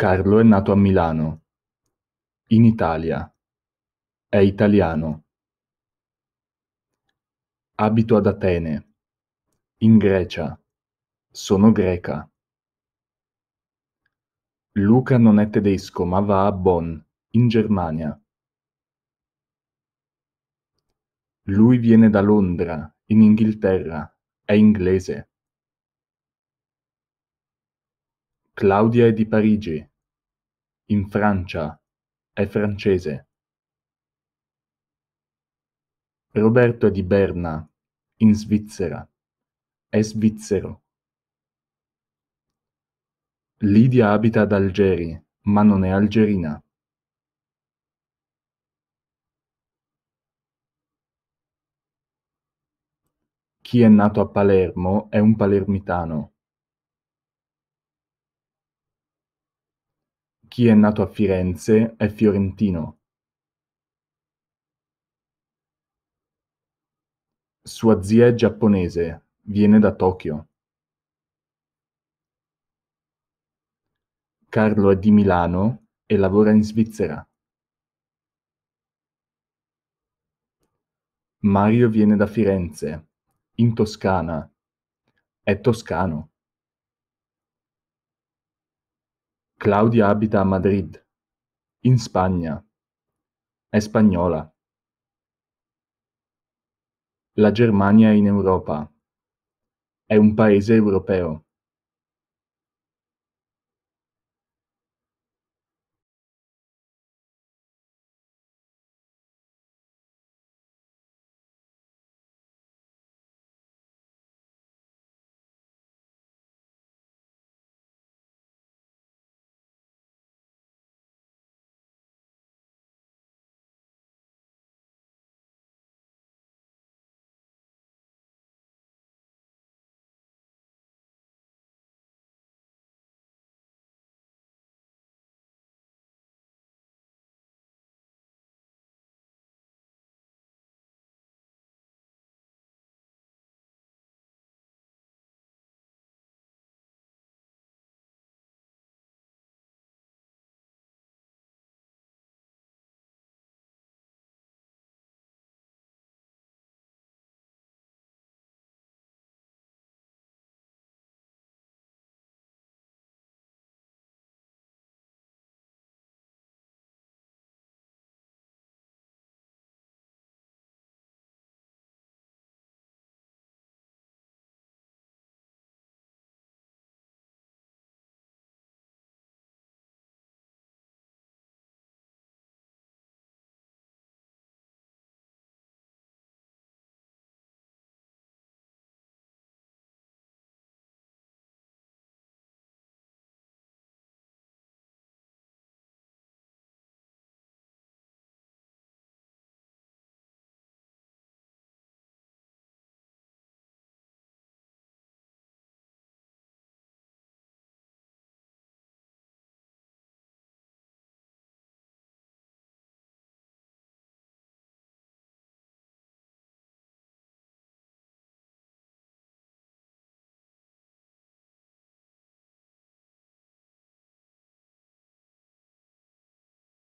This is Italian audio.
Carlo è nato a Milano, in Italia, è italiano. Abito ad Atene, in Grecia, sono greca. Luca non è tedesco ma va a Bonn, in Germania. Lui viene da Londra, in Inghilterra, è inglese. Claudia è di Parigi, in Francia, è francese. Roberto è di Berna, in Svizzera, è svizzero. Lidia abita ad Algeri, ma non è algerina. Chi è nato a Palermo è un palermitano. Chi è nato a Firenze è fiorentino. Sua zia è giapponese, viene da Tokyo. Carlo è di Milano e lavora in Svizzera. Mario viene da Firenze, in Toscana. È toscano. Claudia abita a Madrid, in Spagna. È spagnola. La Germania è in Europa. È un paese europeo.